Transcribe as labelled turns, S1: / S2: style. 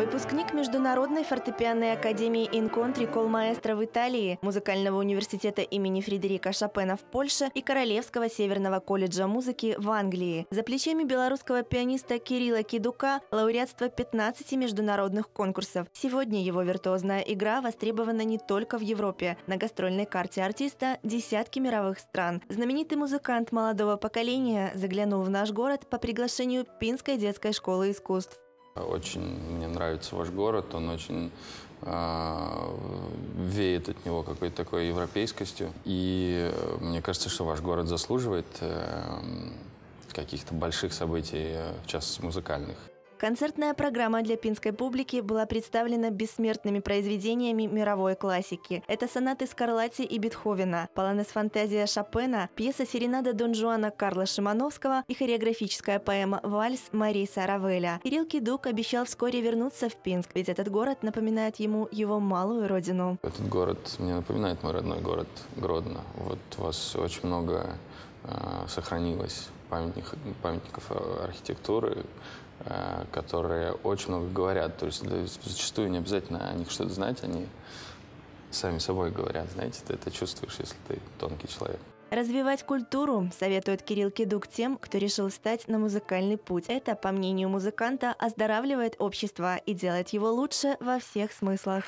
S1: Выпускник Международной фортепианной академии Инконтри Колмаэстро в Италии, Музыкального университета имени Фредерика Шопена в Польше и Королевского Северного колледжа музыки в Англии. За плечами белорусского пианиста Кирилла Кидука лауреатство 15 международных конкурсов. Сегодня его виртуозная игра востребована не только в Европе. На гастрольной карте артиста десятки мировых стран. Знаменитый музыкант молодого поколения заглянул в наш город по приглашению Пинской детской школы искусств.
S2: Очень мне нравится ваш город, он очень э, веет от него какой-то такой европейскостью. И э, мне кажется, что ваш город заслуживает э, каких-то больших событий, э, в частности музыкальных.
S1: Концертная программа для пинской публики была представлена бессмертными произведениями мировой классики. Это сонаты Скарлатти и Бетховена, полонез фантазия Шопена, пьеса «Серенада Дон Жуана» Карла Шимановского и хореографическая поэма «Вальс» Мариса Равеля. Кирилл Кидук обещал вскоре вернуться в Пинск, ведь этот город напоминает ему его малую родину.
S2: Этот город мне напоминает мой родной город Гродно. Вот у вас очень много Э, сохранилось памятник, памятников э, архитектуры, э, которые очень много говорят. То есть зачастую не обязательно о них что-то знать, они сами собой говорят, знаете, ты это чувствуешь, если ты тонкий человек.
S1: Развивать культуру советует Кирилл Кедук тем, кто решил стать на музыкальный путь. Это, по мнению музыканта, оздоравливает общество и делает его лучше во всех смыслах.